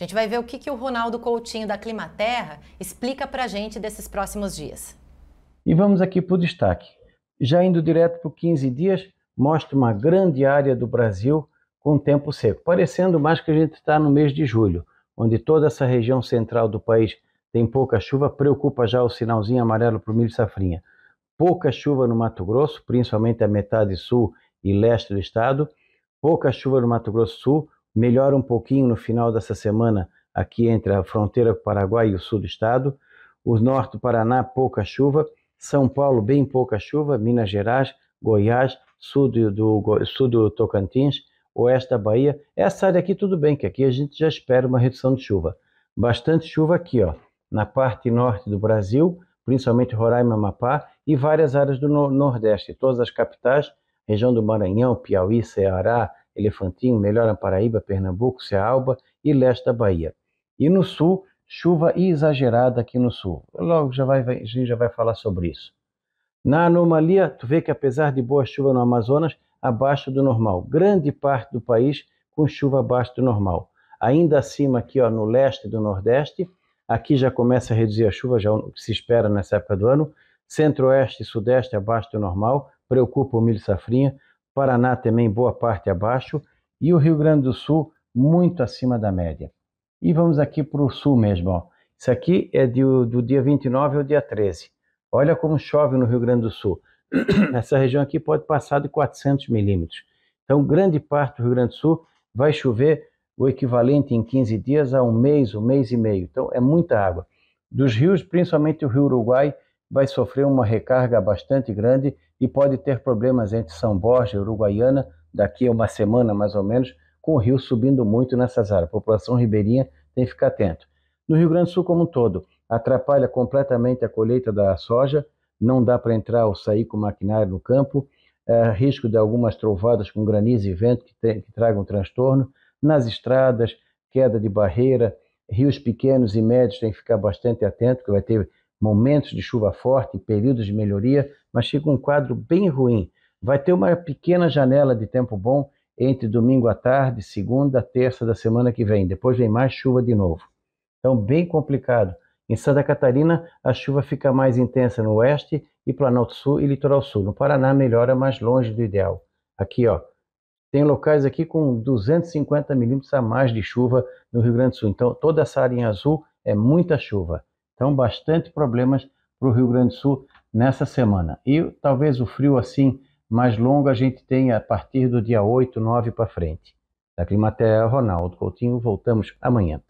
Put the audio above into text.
A gente vai ver o que, que o Ronaldo Coutinho da Climaterra explica para a gente desses próximos dias. E vamos aqui para o destaque. Já indo direto para o 15 dias, mostra uma grande área do Brasil com tempo seco, parecendo mais que a gente está no mês de julho, onde toda essa região central do país tem pouca chuva, preocupa já o sinalzinho amarelo para o milho safrinha. Pouca chuva no Mato Grosso, principalmente a metade sul e leste do estado, pouca chuva no Mato Grosso Sul, melhora um pouquinho no final dessa semana aqui entre a fronteira com o Paraguai e o sul do estado. O norte do Paraná, pouca chuva. São Paulo, bem pouca chuva. Minas Gerais, Goiás, sul do, do, sul do Tocantins, oeste da Bahia. Essa área aqui tudo bem, que aqui a gente já espera uma redução de chuva. Bastante chuva aqui, ó, na parte norte do Brasil, principalmente Roraima, Amapá e várias áreas do no Nordeste, todas as capitais, região do Maranhão, Piauí, Ceará, Elefantinho, melhora Paraíba, Pernambuco, Cealba e leste da Bahia. E no sul, chuva exagerada aqui no sul. Logo já vai, a gente já vai falar sobre isso. Na anomalia, tu vê que apesar de boa chuva no Amazonas, abaixo do normal. Grande parte do país com chuva abaixo do normal. Ainda acima aqui ó, no leste do Nordeste, aqui já começa a reduzir a chuva, já se espera nessa época do ano. Centro-Oeste e Sudeste abaixo do normal, preocupa o milho safrinha. Paraná também boa parte abaixo e o Rio Grande do Sul muito acima da média. E vamos aqui para o sul mesmo. Ó. Isso aqui é de, do dia 29 ao dia 13. Olha como chove no Rio Grande do Sul. Essa região aqui pode passar de 400 milímetros. Então, grande parte do Rio Grande do Sul vai chover o equivalente em 15 dias a um mês, um mês e meio. Então, é muita água. Dos rios, principalmente o Rio Uruguai, vai sofrer uma recarga bastante grande e pode ter problemas entre São Borja e Uruguaiana daqui a uma semana mais ou menos, com o rio subindo muito nessas áreas. A população ribeirinha tem que ficar atento. No Rio Grande do Sul como um todo, atrapalha completamente a colheita da soja, não dá para entrar ou sair com maquinário no campo, é, risco de algumas trovadas com granizo e vento que, tem, que tragam transtorno, nas estradas, queda de barreira, rios pequenos e médios tem que ficar bastante atento, que vai ter momentos de chuva forte, períodos de melhoria, mas fica um quadro bem ruim. Vai ter uma pequena janela de tempo bom entre domingo à tarde, segunda, terça da semana que vem. Depois vem mais chuva de novo. Então, bem complicado. Em Santa Catarina, a chuva fica mais intensa no oeste e Planalto Sul e Litoral Sul. No Paraná, melhora mais longe do ideal. Aqui, ó, tem locais aqui com 250 milímetros a mais de chuva no Rio Grande do Sul. Então, toda essa área em azul é muita chuva. Então, bastante problemas para o Rio Grande do Sul nessa semana. E talvez o frio assim mais longo a gente tenha a partir do dia 8, 9 para frente. Da Climatéria, Ronaldo Coutinho, voltamos amanhã.